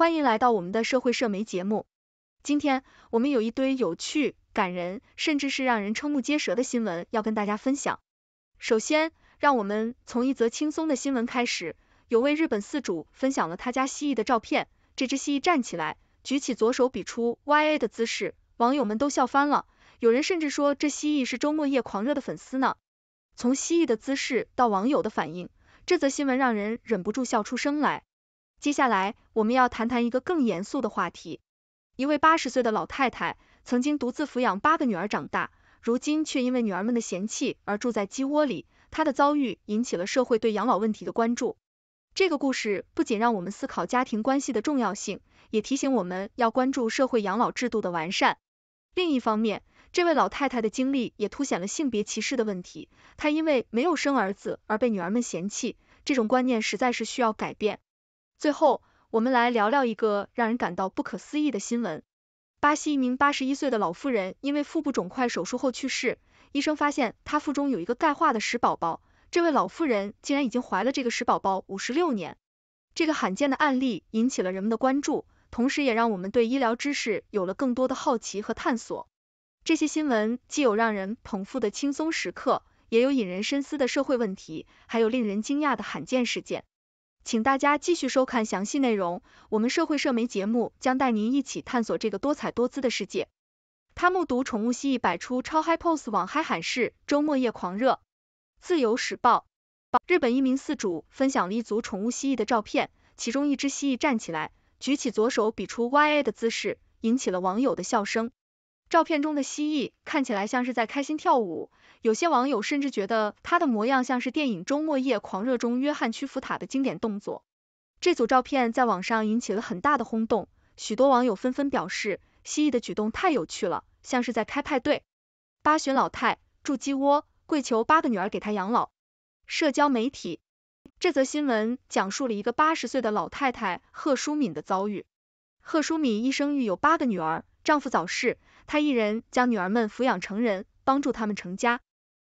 欢迎来到我们的社会社媒节目，今天我们有一堆有趣、感人，甚至是让人瞠目结舌的新闻要跟大家分享。首先，让我们从一则轻松的新闻开始。有位日本饲主分享了他家蜥蜴的照片，这只蜥蜴站起来，举起左手比出 Y A 的姿势，网友们都笑翻了。有人甚至说这蜥蜴是周末夜狂热的粉丝呢。从蜥蜴的姿势到网友的反应，这则新闻让人忍不住笑出声来。接下来我们要谈谈一个更严肃的话题。一位八十岁的老太太曾经独自抚养八个女儿长大，如今却因为女儿们的嫌弃而住在鸡窝里。她的遭遇引起了社会对养老问题的关注。这个故事不仅让我们思考家庭关系的重要性，也提醒我们要关注社会养老制度的完善。另一方面，这位老太太的经历也凸显了性别歧视的问题。她因为没有生儿子而被女儿们嫌弃，这种观念实在是需要改变。最后，我们来聊聊一个让人感到不可思议的新闻：巴西一名八十一岁的老妇人因为腹部肿块手术后去世，医生发现她腹中有一个钙化的石宝宝。这位老妇人竟然已经怀了这个石宝宝五十六年。这个罕见的案例引起了人们的关注，同时也让我们对医疗知识有了更多的好奇和探索。这些新闻既有让人捧腹的轻松时刻，也有引人深思的社会问题，还有令人惊讶的罕见事件。请大家继续收看详细内容，我们社会社媒节目将带您一起探索这个多彩多姿的世界。他目睹宠物蜥蜴摆出超嗨 pose，网嗨喊式周末夜狂热。自由时报，日本一名饲主分享了一组宠物蜥蜴的照片，其中一只蜥蜴站起来，举起左手比出 Y A 的姿势，引起了网友的笑声。照片中的蜥蜴看起来像是在开心跳舞，有些网友甚至觉得它的模样像是电影《周末夜狂热》中约翰屈服塔的经典动作。这组照片在网上引起了很大的轰动，许多网友纷纷表示蜥蜴的举动太有趣了，像是在开派对。八旬老太住鸡窝，跪求八个女儿给她养老。社交媒体这则新闻讲述了一个八十岁的老太太贺淑敏的遭遇。贺淑敏一生育有八个女儿，丈夫早逝。他一人将女儿们抚养成人，帮助他们成家。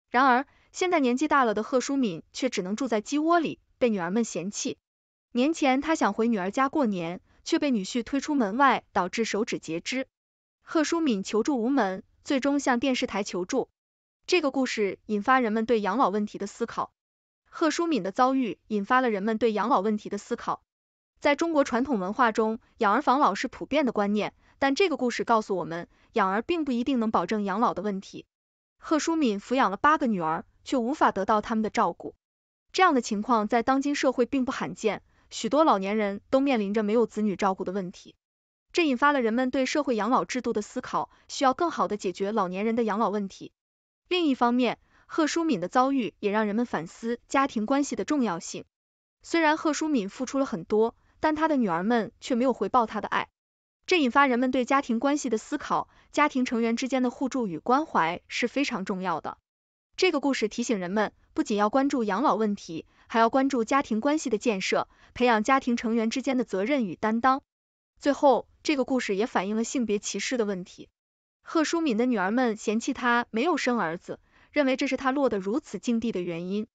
然而，现在年纪大了的贺淑敏却只能住在鸡窝里，被女儿们嫌弃。年前，她想回女儿家过年，却被女婿推出门外，导致手指截肢。贺淑敏求助无门，最终向电视台求助。这个故事引发人们对养老问题的思考。贺淑敏的遭遇引发了人们对养老问题的思考。在中国传统文化中，养儿防老是普遍的观念。但这个故事告诉我们，养儿并不一定能保证养老的问题。贺淑敏抚养了八个女儿，却无法得到他们的照顾。这样的情况在当今社会并不罕见，许多老年人都面临着没有子女照顾的问题。这引发了人们对社会养老制度的思考，需要更好的解决老年人的养老问题。另一方面，贺淑敏的遭遇也让人们反思家庭关系的重要性。虽然贺淑敏付出了很多，但她的女儿们却没有回报她的爱。这引发人们对家庭关系的思考，家庭成员之间的互助与关怀是非常重要的。这个故事提醒人们，不仅要关注养老问题，还要关注家庭关系的建设，培养家庭成员之间的责任与担当。最后，这个故事也反映了性别歧视的问题。贺淑敏的女儿们嫌弃她没有生儿子，认为这是她落得如此境地的原因。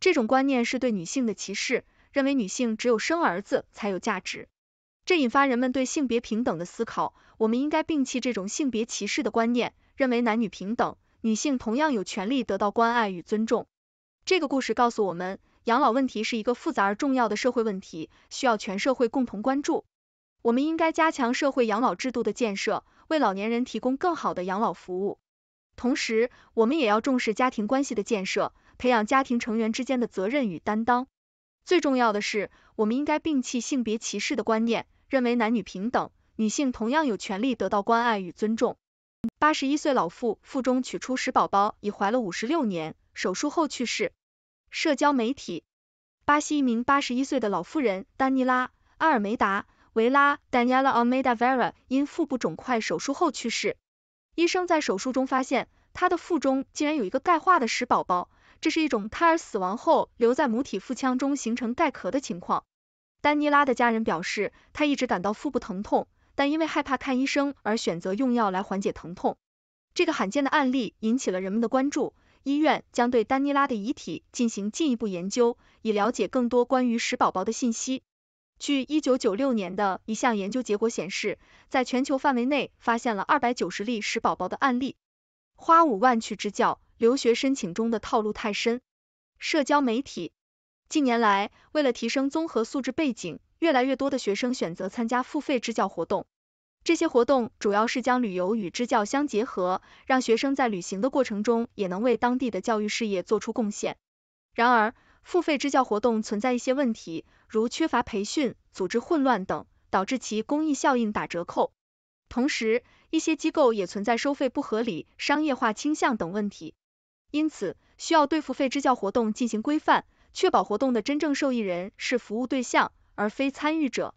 这种观念是对女性的歧视，认为女性只有生儿子才有价值。这引发人们对性别平等的思考。我们应该摒弃这种性别歧视的观念，认为男女平等，女性同样有权利得到关爱与尊重。这个故事告诉我们，养老问题是一个复杂而重要的社会问题，需要全社会共同关注。我们应该加强社会养老制度的建设，为老年人提供更好的养老服务。同时，我们也要重视家庭关系的建设，培养家庭成员之间的责任与担当。最重要的是，我们应该摒弃性别歧视的观念。认为男女平等，女性同样有权利得到关爱与尊重。八十一岁老妇腹中取出石宝宝，已怀了五十六年，手术后去世。社交媒体，巴西一名八十一岁的老妇人丹尼拉·阿尔梅达·维拉 （Daniela Almeida Vera） 因腹部肿块手术后去世。医生在手术中发现，她的腹中竟然有一个钙化的石宝宝，这是一种胎儿死亡后留在母体腹腔中形成钙壳的情况。丹尼拉的家人表示，他一直感到腹部疼痛，但因为害怕看医生而选择用药来缓解疼痛。这个罕见的案例引起了人们的关注。医院将对丹尼拉的遗体进行进一步研究，以了解更多关于“屎宝宝”的信息。据一九九六年的一项研究结果显示，在全球范围内发现了二百九十例“屎宝宝”的案例。花五万去支教，留学申请中的套路太深。社交媒体。近年来，为了提升综合素质背景，越来越多的学生选择参加付费支教活动。这些活动主要是将旅游与支教相结合，让学生在旅行的过程中也能为当地的教育事业做出贡献。然而，付费支教活动存在一些问题，如缺乏培训、组织混乱等，导致其公益效应打折扣。同时，一些机构也存在收费不合理、商业化倾向等问题。因此，需要对付费支教活动进行规范。确保活动的真正受益人是服务对象而非参与者。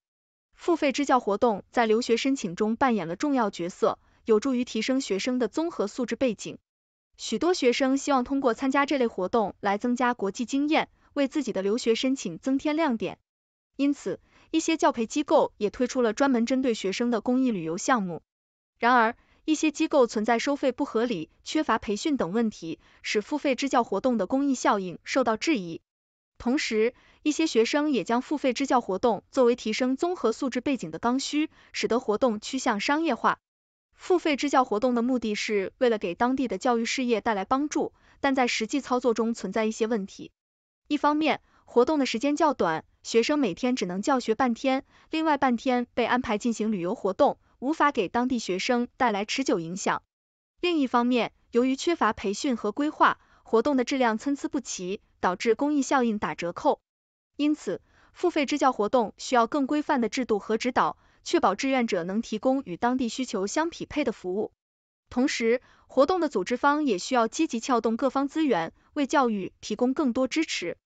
付费支教活动在留学申请中扮演了重要角色，有助于提升学生的综合素质背景。许多学生希望通过参加这类活动来增加国际经验，为自己的留学申请增添亮点。因此，一些教培机构也推出了专门针对学生的公益旅游项目。然而，一些机构存在收费不合理、缺乏培训等问题，使付费支教活动的公益效应受到质疑。同时，一些学生也将付费支教活动作为提升综合素质背景的刚需，使得活动趋向商业化。付费支教活动的目的是为了给当地的教育事业带来帮助，但在实际操作中存在一些问题。一方面，活动的时间较短，学生每天只能教学半天，另外半天被安排进行旅游活动，无法给当地学生带来持久影响。另一方面，由于缺乏培训和规划，活动的质量参差不齐。导致公益效应打折扣，因此付费支教活动需要更规范的制度和指导，确保志愿者能提供与当地需求相匹配的服务。同时，活动的组织方也需要积极撬动各方资源，为教育提供更多支持。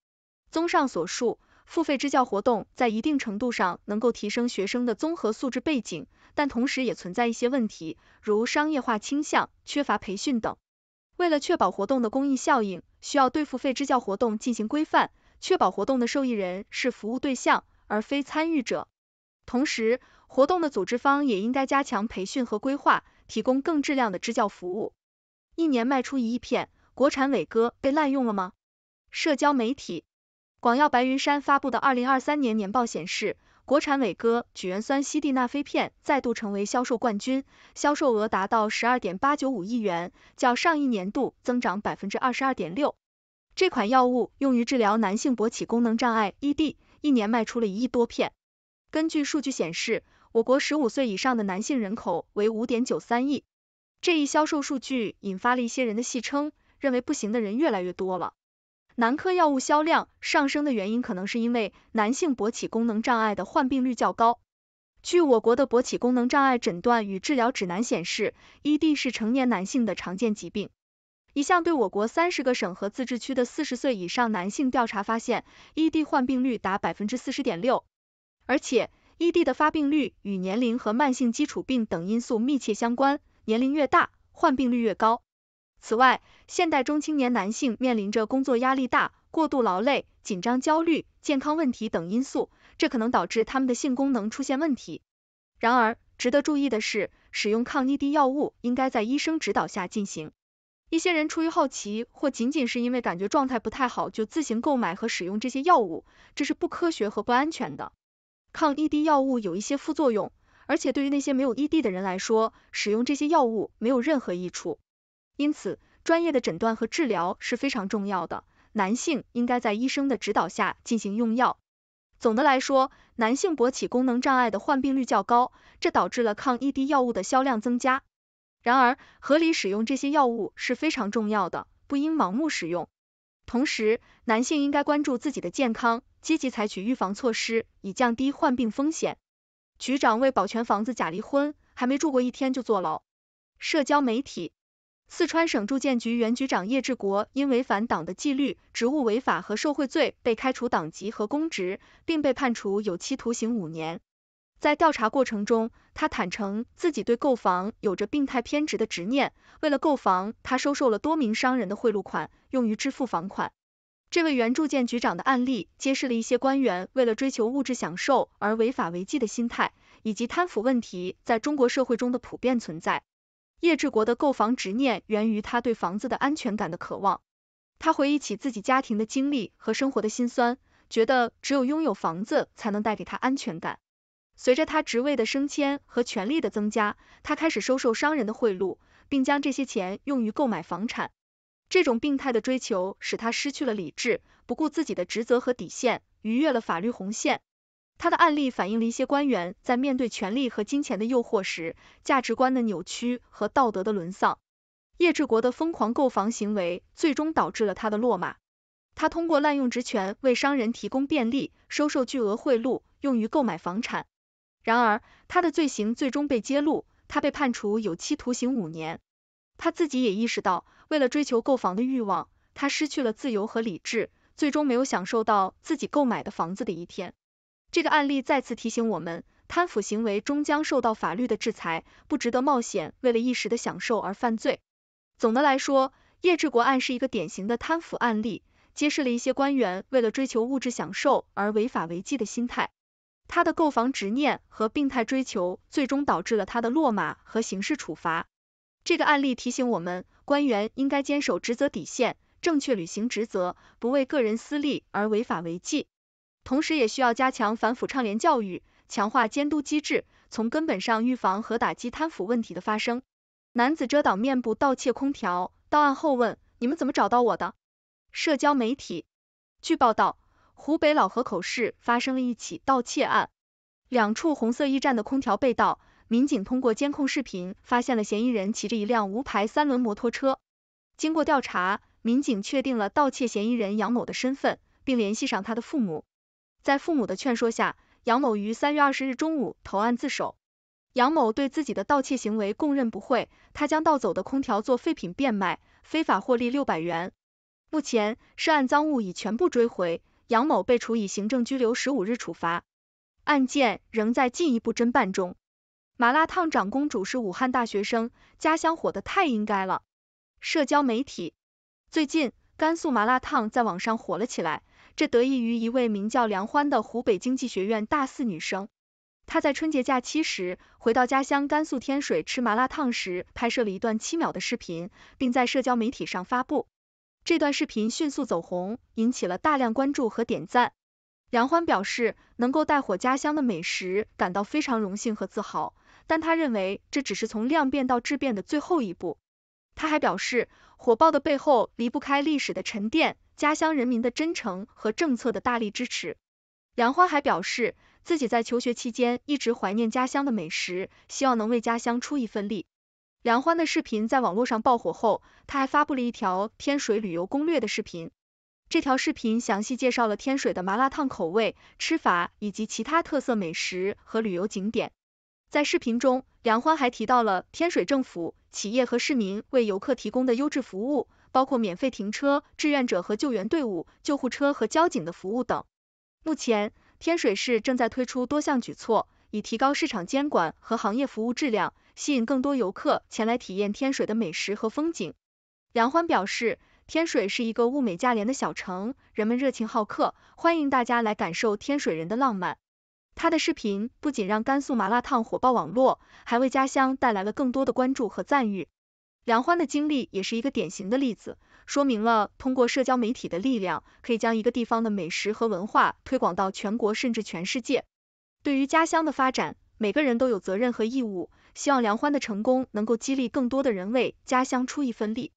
综上所述，付费支教活动在一定程度上能够提升学生的综合素质背景，但同时也存在一些问题，如商业化倾向、缺乏培训等。为了确保活动的公益效应，需要对付费支教活动进行规范，确保活动的受益人是服务对象而非参与者。同时，活动的组织方也应该加强培训和规划，提供更质量的支教服务。一年卖出一亿片，国产伟哥被滥用了吗？社交媒体。广药白云山发布的二零二三年年报显示。国产伟哥，曲源酸西地那非片再度成为销售冠军，销售额达到十二点八九五亿元，较上一年度增长百分之二十二点六。这款药物用于治疗男性勃起功能障碍 （ED），一年卖出了一亿多片。根据数据显示，我国十五岁以上的男性人口为五点九三亿。这一销售数据引发了一些人的戏称，认为不行的人越来越多了。男科药物销量上升的原因，可能是因为男性勃起功能障碍的患病率较高。据我国的勃起功能障碍诊断与治疗指南显示，ED 是成年男性的常见疾病。一项对我国三十个省和自治区的四十岁以上男性调查发现，ED 患病率达百分之四十点六。而且，ED 的发病率与年龄和慢性基础病等因素密切相关，年龄越大，患病率越高。此外，现代中青年男性面临着工作压力大、过度劳累、紧张焦虑、健康问题等因素，这可能导致他们的性功能出现问题。然而，值得注意的是，使用抗 ED 药物应该在医生指导下进行。一些人出于好奇或仅仅是因为感觉状态不太好就自行购买和使用这些药物，这是不科学和不安全的。抗 ED 药物有一些副作用，而且对于那些没有 ED 的人来说，使用这些药物没有任何益处。因此，专业的诊断和治疗是非常重要的。男性应该在医生的指导下进行用药。总的来说，男性勃起功能障碍的患病率较高，这导致了抗 ED 药物的销量增加。然而，合理使用这些药物是非常重要的，不应盲目使用。同时，男性应该关注自己的健康，积极采取预防措施，以降低患病风险。局长为保全房子假离婚，还没住过一天就坐牢。社交媒体。四川省住建局原局长叶志国因违反党的纪律、职务违法和受贿罪被开除党籍和公职，并被判处有期徒刑五年。在调查过程中，他坦诚自己对购房有着病态偏执的执念，为了购房，他收受了多名商人的贿赂款，用于支付房款。这位原住建局长的案例揭示了一些官员为了追求物质享受而违法违纪的心态，以及贪腐问题在中国社会中的普遍存在。叶志国的购房执念源于他对房子的安全感的渴望。他回忆起自己家庭的经历和生活的辛酸，觉得只有拥有房子才能带给他安全感。随着他职位的升迁和权力的增加，他开始收受商人的贿赂，并将这些钱用于购买房产。这种病态的追求使他失去了理智，不顾自己的职责和底线，逾越了法律红线。他的案例反映了一些官员在面对权力和金钱的诱惑时，价值观的扭曲和道德的沦丧。叶志国的疯狂购房行为最终导致了他的落马。他通过滥用职权为商人提供便利，收受巨额贿赂，用于购买房产。然而，他的罪行最终被揭露，他被判处有期徒刑五年。他自己也意识到，为了追求购房的欲望，他失去了自由和理智，最终没有享受到自己购买的房子的一天。这个案例再次提醒我们，贪腐行为终将受到法律的制裁，不值得冒险为了一时的享受而犯罪。总的来说，叶志国案是一个典型的贪腐案例，揭示了一些官员为了追求物质享受而违法违纪的心态。他的购房执念和病态追求，最终导致了他的落马和刑事处罚。这个案例提醒我们，官员应该坚守职责底线，正确履行职责，不为个人私利而违法违纪。同时，也需要加强反腐倡廉教育，强化监督机制，从根本上预防和打击贪腐问题的发生。男子遮挡面部盗窃空调，到案后问：“你们怎么找到我的？”社交媒体。据报道，湖北老河口市发生了一起盗窃案，两处红色驿站的空调被盗。民警通过监控视频发现了嫌疑人骑着一辆无牌三轮摩托车。经过调查，民警确定了盗窃嫌疑人杨某的身份，并联系上他的父母。在父母的劝说下，杨某于三月二十日中午投案自首。杨某对自己的盗窃行为供认不讳，他将盗走的空调做废品变卖，非法获利六百元。目前，涉案赃物已全部追回，杨某被处以行政拘留十五日处罚。案件仍在进一步侦办中。麻辣烫长公主是武汉大学生，家乡火的太应该了。社交媒体最近，甘肃麻辣烫在网上火了起来。这得益于一位名叫梁欢的湖北经济学院大四女生。她在春节假期时回到家乡甘肃天水吃麻辣烫时，拍摄了一段七秒的视频，并在社交媒体上发布。这段视频迅速走红，引起了大量关注和点赞。梁欢表示，能够带火家乡的美食，感到非常荣幸和自豪。但他认为这只是从量变到质变的最后一步。他还表示，火爆的背后离不开历史的沉淀。家乡人民的真诚和政策的大力支持。梁欢还表示，自己在求学期间一直怀念家乡的美食，希望能为家乡出一份力。梁欢的视频在网络上爆火后，他还发布了一条天水旅游攻略的视频。这条视频详细介绍了天水的麻辣烫口味、吃法以及其他特色美食和旅游景点。在视频中，梁欢还提到了天水政府、企业和市民为游客提供的优质服务。包括免费停车、志愿者和救援队伍、救护车和交警的服务等。目前，天水市正在推出多项举措，以提高市场监管和行业服务质量，吸引更多游客前来体验天水的美食和风景。梁欢表示，天水是一个物美价廉的小城，人们热情好客，欢迎大家来感受天水人的浪漫。他的视频不仅让甘肃麻辣烫火爆网络，还为家乡带来了更多的关注和赞誉。梁欢的经历也是一个典型的例子，说明了通过社交媒体的力量，可以将一个地方的美食和文化推广到全国甚至全世界。对于家乡的发展，每个人都有责任和义务。希望梁欢的成功能够激励更多的人为家乡出一份力。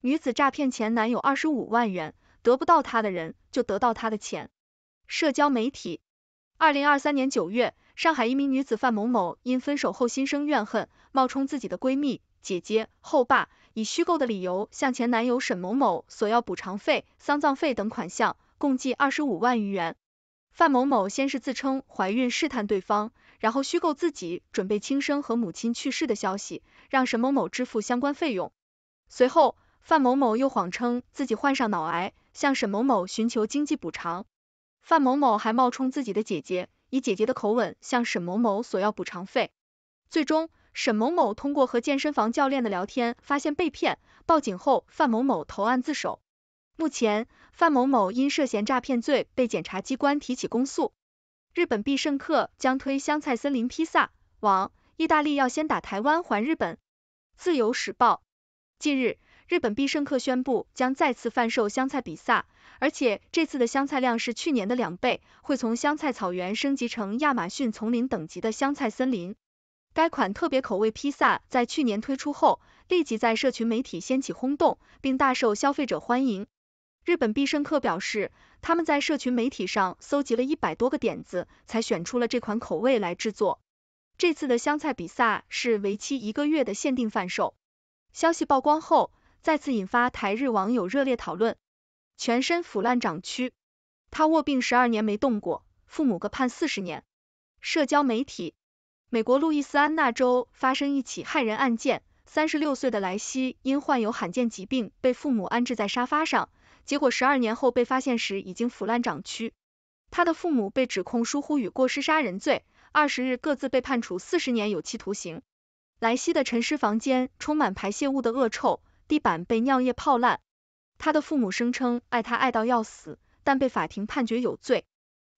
女子诈骗前男友二十五万元，得不到他的人就得到他的钱。社交媒体。二零二三年九月，上海一名女子范某某因分手后心生怨恨，冒充自己的闺蜜。姐姐、后爸以虚构的理由向前男友沈某某索要补偿费、丧葬费等款项，共计二十五万余元。范某某先是自称怀孕试探对方，然后虚构自己准备轻生和母亲去世的消息，让沈某某支付相关费用。随后，范某某又谎称自己患上脑癌，向沈某某寻求经济补偿。范某某还冒充自己的姐姐，以姐姐的口吻向沈某某索要补偿费。最终。沈某某通过和健身房教练的聊天发现被骗，报警后范某某投案自首。目前，范某某因涉嫌诈骗罪被检察机关提起公诉。日本必胜客将推香菜森林披萨，往意大利要先打台湾还日本。自由时报。近日，日本必胜客宣布将再次贩售香菜比萨，而且这次的香菜量是去年的两倍，会从香菜草原升级成亚马逊丛林等级的香菜森林。该款特别口味披萨在去年推出后，立即在社群媒体掀起轰动，并大受消费者欢迎。日本必胜客表示，他们在社群媒体上搜集了一百多个点子，才选出了这款口味来制作。这次的香菜比萨是为期一个月的限定贩售。消息曝光后，再次引发台日网友热烈讨论。全身腐烂长蛆，他卧病十二年没动过，父母各判四十年。社交媒体。美国路易斯安那州发生一起害人案件，三十六岁的莱西因患有罕见疾病，被父母安置在沙发上，结果十二年后被发现时已经腐烂长蛆。他的父母被指控疏忽与过失杀人罪，二十日各自被判处四十年有期徒刑。莱西的陈尸房间充满排泄物的恶臭，地板被尿液泡烂。他的父母声称爱他爱到要死，但被法庭判决有罪。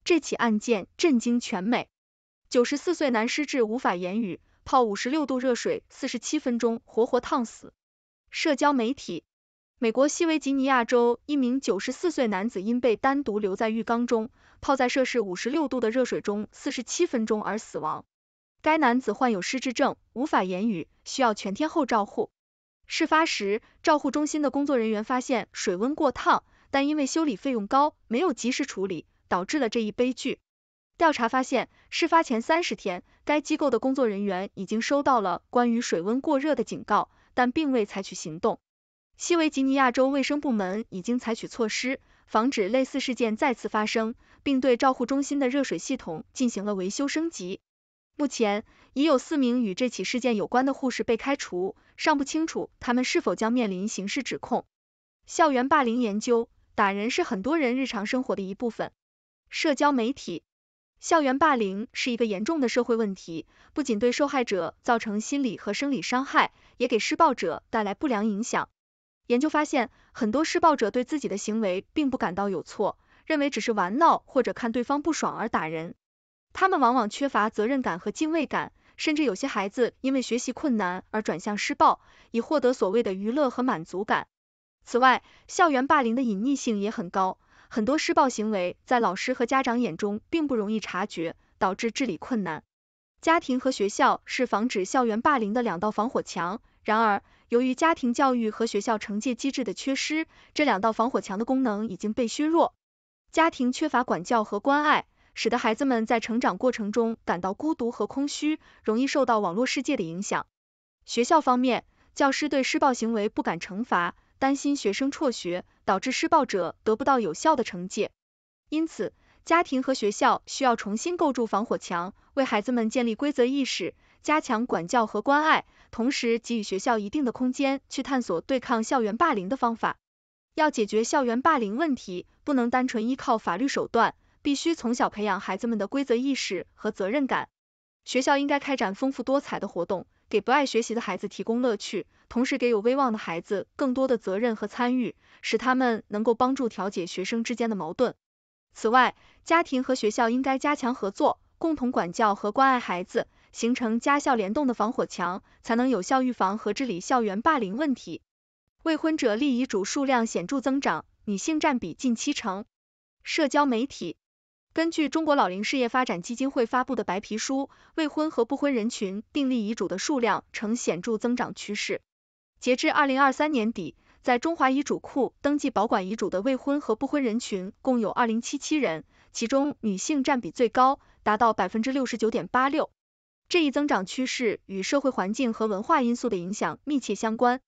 这起案件震惊全美。九十四岁男失智无法言语，泡五十六度热水四十七分钟，活活烫死。社交媒体：美国西维吉尼亚州一名九十四岁男子因被单独留在浴缸中，泡在摄氏五十六度的热水中四十七分钟而死亡。该男子患有失智症，无法言语，需要全天候照护。事发时，照护中心的工作人员发现水温过烫，但因为修理费用高，没有及时处理，导致了这一悲剧。调查发现，事发前三十天，该机构的工作人员已经收到了关于水温过热的警告，但并未采取行动。西维吉尼亚州卫生部门已经采取措施，防止类似事件再次发生，并对照护中心的热水系统进行了维修升级。目前，已有四名与这起事件有关的护士被开除，尚不清楚他们是否将面临刑事指控。校园霸凌研究，打人是很多人日常生活的一部分。社交媒体。校园霸凌是一个严重的社会问题，不仅对受害者造成心理和生理伤害，也给施暴者带来不良影响。研究发现，很多施暴者对自己的行为并不感到有错，认为只是玩闹或者看对方不爽而打人。他们往往缺乏责任感和敬畏感，甚至有些孩子因为学习困难而转向施暴，以获得所谓的娱乐和满足感。此外，校园霸凌的隐匿性也很高。很多施暴行为在老师和家长眼中并不容易察觉，导致治理困难。家庭和学校是防止校园霸凌的两道防火墙，然而由于家庭教育和学校惩戒机制的缺失，这两道防火墙的功能已经被削弱。家庭缺乏管教和关爱，使得孩子们在成长过程中感到孤独和空虚，容易受到网络世界的影响。学校方面，教师对施暴行为不敢惩罚。担心学生辍学，导致施暴者得不到有效的惩戒，因此家庭和学校需要重新构筑防火墙，为孩子们建立规则意识，加强管教和关爱，同时给予学校一定的空间去探索对抗校园霸凌的方法。要解决校园霸凌问题，不能单纯依靠法律手段，必须从小培养孩子们的规则意识和责任感。学校应该开展丰富多彩的活动，给不爱学习的孩子提供乐趣。同时给有威望的孩子更多的责任和参与，使他们能够帮助调解学生之间的矛盾。此外，家庭和学校应该加强合作，共同管教和关爱孩子，形成家校联动的防火墙，才能有效预防和治理校园霸凌问题。未婚者立遗嘱数量显著增长，女性占比近七成。社交媒体根据中国老龄事业发展基金会发布的白皮书，未婚和不婚人群订立遗嘱的数量呈显著增长趋势。截至二零二三年底，在中华遗嘱库登记保管遗嘱的未婚和不婚人群共有二零七七人，其中女性占比最高，达到百分之六十九点八六。这一增长趋势与社会环境和文化因素的影响密切相关。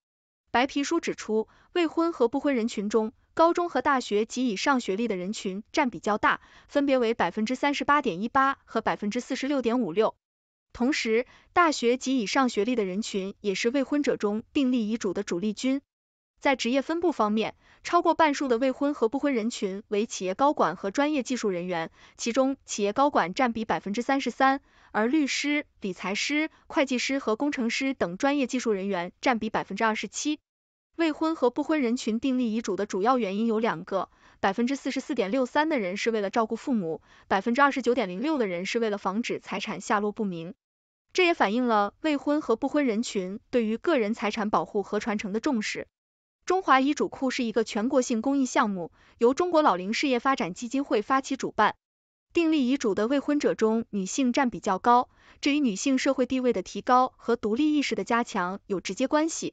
白皮书指出，未婚和不婚人群中，高中和大学及以上学历的人群占比较大，分别为百分之三十八点一八和百分之四十六点五六。同时，大学及以上学历的人群也是未婚者中订立遗嘱的主力军。在职业分布方面，超过半数的未婚和不婚人群为企业高管和专业技术人员，其中企业高管占比百分之三十三，而律师、理财师、会计师和工程师等专业技术人员占比百分之二十七。未婚和不婚人群订立遗嘱的主要原因有两个。百分之四十四点六三的人是为了照顾父母，百分之二十九点零六的人是为了防止财产下落不明。这也反映了未婚和不婚人群对于个人财产保护和传承的重视。中华遗嘱库是一个全国性公益项目，由中国老龄事业发展基金会发起主办。订立遗嘱的未婚者中，女性占比较高，这与女性社会地位的提高和独立意识的加强有直接关系。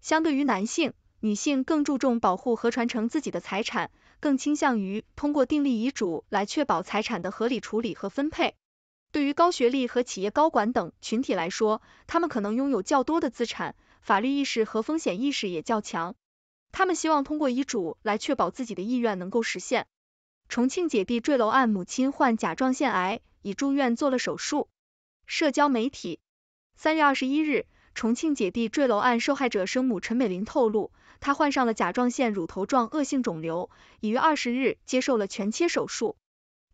相对于男性，女性更注重保护和传承自己的财产。更倾向于通过订立遗嘱来确保财产的合理处理和分配。对于高学历和企业高管等群体来说，他们可能拥有较多的资产，法律意识和风险意识也较强。他们希望通过遗嘱来确保自己的意愿能够实现。重庆姐弟坠楼案，母亲患甲状腺癌，已住院做了手术。社交媒体，三月二十一日，重庆姐弟坠楼案受害者生母陈美玲透露。她患上了甲状腺乳头状恶性肿瘤，已于二十日接受了全切手术。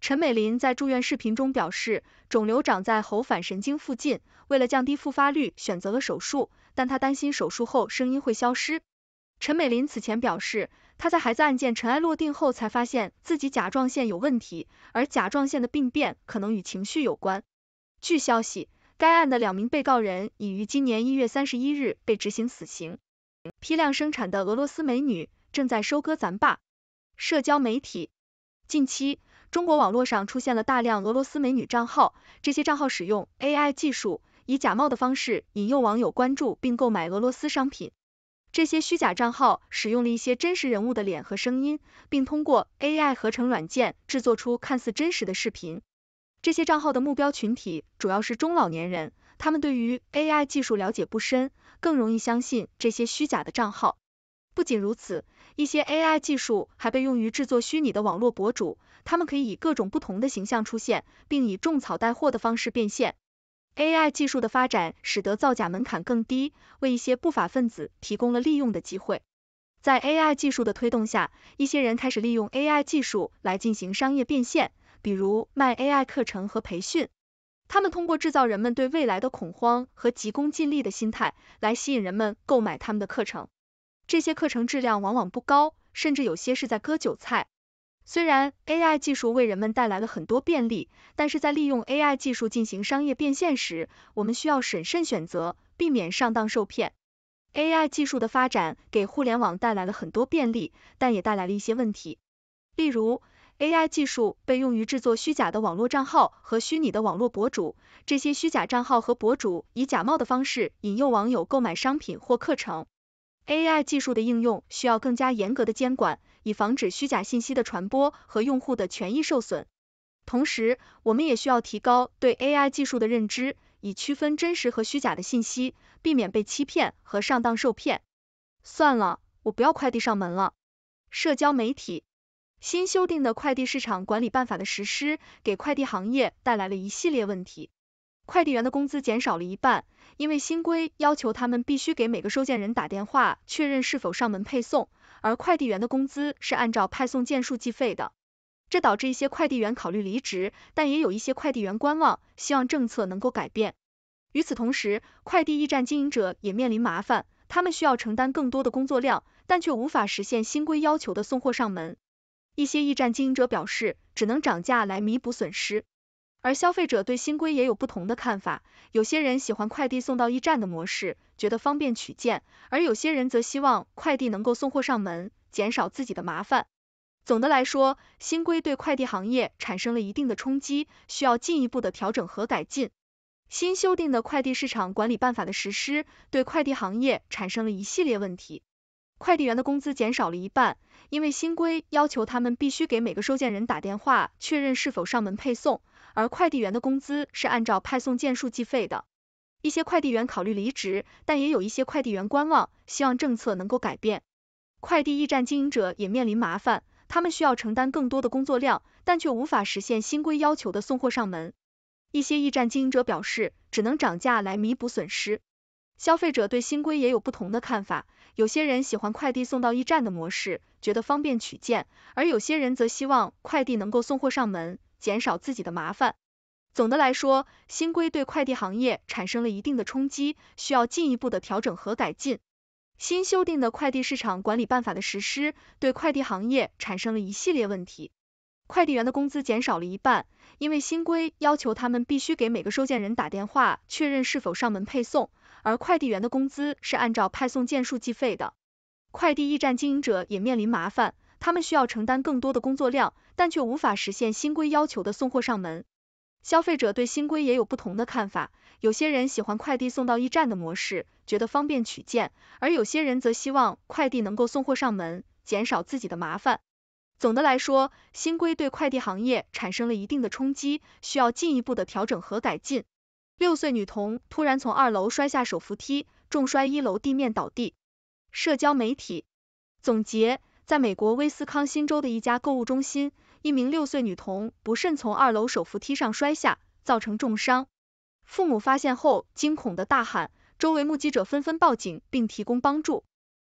陈美林在住院视频中表示，肿瘤长在喉返神经附近，为了降低复发率选择了手术，但她担心手术后声音会消失。陈美林此前表示，她在孩子案件尘埃落定后才发现自己甲状腺有问题，而甲状腺的病变可能与情绪有关。据消息，该案的两名被告人已于今年一月三十一日被执行死刑。批量生产的俄罗斯美女正在收割咱爸。社交媒体，近期中国网络上出现了大量俄罗斯美女账号，这些账号使用 AI 技术，以假冒的方式引诱网友关注并购买俄罗斯商品。这些虚假账号使用了一些真实人物的脸和声音，并通过 AI 合成软件制作出看似真实的视频。这些账号的目标群体主要是中老年人。他们对于 AI 技术了解不深，更容易相信这些虚假的账号。不仅如此，一些 AI 技术还被用于制作虚拟的网络博主，他们可以以各种不同的形象出现，并以种草带货的方式变现。AI 技术的发展使得造假门槛更低，为一些不法分子提供了利用的机会。在 AI 技术的推动下，一些人开始利用 AI 技术来进行商业变现，比如卖 AI 课程和培训。他们通过制造人们对未来的恐慌和急功近利的心态来吸引人们购买他们的课程，这些课程质量往往不高，甚至有些是在割韭菜。虽然 AI 技术为人们带来了很多便利，但是在利用 AI 技术进行商业变现时，我们需要审慎选择，避免上当受骗。AI 技术的发展给互联网带来了很多便利，但也带来了一些问题，例如。AI 技术被用于制作虚假的网络账号和虚拟的网络博主，这些虚假账号和博主以假冒的方式引诱网友购买商品或课程。AI 技术的应用需要更加严格的监管，以防止虚假信息的传播和用户的权益受损。同时，我们也需要提高对 AI 技术的认知，以区分真实和虚假的信息，避免被欺骗和上当受骗。算了，我不要快递上门了。社交媒体。新修订的快递市场管理办法的实施，给快递行业带来了一系列问题。快递员的工资减少了一半，因为新规要求他们必须给每个收件人打电话确认是否上门配送，而快递员的工资是按照派送件数计费的，这导致一些快递员考虑离职，但也有一些快递员观望，希望政策能够改变。与此同时，快递驿站经营者也面临麻烦，他们需要承担更多的工作量，但却无法实现新规要求的送货上门。一些驿站经营者表示，只能涨价来弥补损失。而消费者对新规也有不同的看法，有些人喜欢快递送到驿站的模式，觉得方便取件；而有些人则希望快递能够送货上门，减少自己的麻烦。总的来说，新规对快递行业产生了一定的冲击，需要进一步的调整和改进。新修订的快递市场管理办法的实施，对快递行业产生了一系列问题，快递员的工资减少了一半。因为新规要求他们必须给每个收件人打电话确认是否上门配送，而快递员的工资是按照派送件数计费的。一些快递员考虑离职，但也有一些快递员观望，希望政策能够改变。快递驿站经营者也面临麻烦，他们需要承担更多的工作量，但却无法实现新规要求的送货上门。一些驿站经营者表示，只能涨价来弥补损失。消费者对新规也有不同的看法，有些人喜欢快递送到驿站的模式，觉得方便取件，而有些人则希望快递能够送货上门，减少自己的麻烦。总的来说，新规对快递行业产生了一定的冲击，需要进一步的调整和改进。新修订的快递市场管理办法的实施，对快递行业产生了一系列问题，快递员的工资减少了一半，因为新规要求他们必须给每个收件人打电话确认是否上门配送。而快递员的工资是按照派送件数计费的，快递驿站经营者也面临麻烦，他们需要承担更多的工作量，但却无法实现新规要求的送货上门。消费者对新规也有不同的看法，有些人喜欢快递送到驿站的模式，觉得方便取件，而有些人则希望快递能够送货上门，减少自己的麻烦。总的来说，新规对快递行业产生了一定的冲击，需要进一步的调整和改进。六岁女童突然从二楼摔下手扶梯，重摔一楼地面倒地。社交媒体总结：在美国威斯康辛州的一家购物中心，一名六岁女童不慎从二楼手扶梯上摔下，造成重伤。父母发现后惊恐的大喊，周围目击者纷纷报警并提供帮助。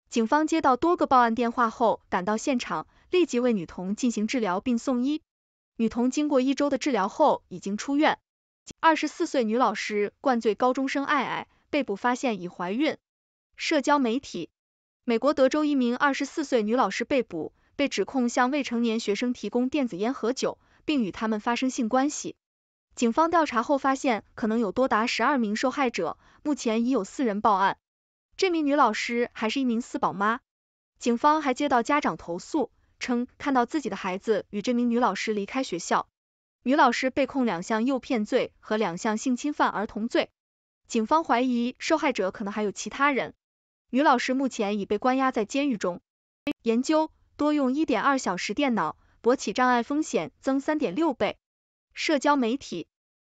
警方接到多个报案电话后赶到现场，立即为女童进行治疗并送医。女童经过一周的治疗后已经出院。二十四岁女老师灌醉高中生爱爱被捕，发现已怀孕。社交媒体：美国德州一名二十四岁女老师被捕，被指控向未成年学生提供电子烟和酒，并与他们发生性关系。警方调查后发现，可能有多达十二名受害者，目前已有四人报案。这名女老师还是一名四宝妈。警方还接到家长投诉，称看到自己的孩子与这名女老师离开学校。女老师被控两项诱骗罪和两项性侵犯儿童罪，警方怀疑受害者可能还有其他人。女老师目前已被关押在监狱中。研究多用一点二小时电脑，勃起障碍风险增三点六倍。社交媒体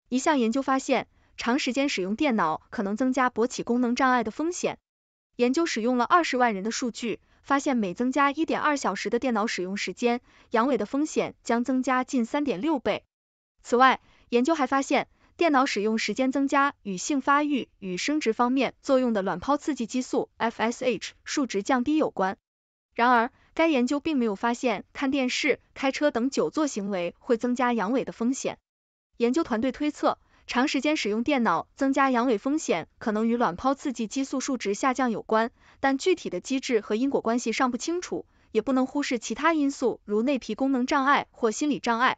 一项研究发现，长时间使用电脑可能增加勃起功能障碍的风险。研究使用了二十万人的数据，发现每增加一点二小时的电脑使用时间，阳痿的风险将增加近三点六倍。此外，研究还发现，电脑使用时间增加与性发育与生殖方面作用的卵泡刺激激素 （FSH） 数值降低有关。然而，该研究并没有发现看电视、开车等久坐行为会增加阳痿的风险。研究团队推测，长时间使用电脑增加阳痿风险可能与卵泡刺激激素数值下降有关，但具体的机制和因果关系尚不清楚，也不能忽视其他因素，如内皮功能障碍或心理障碍。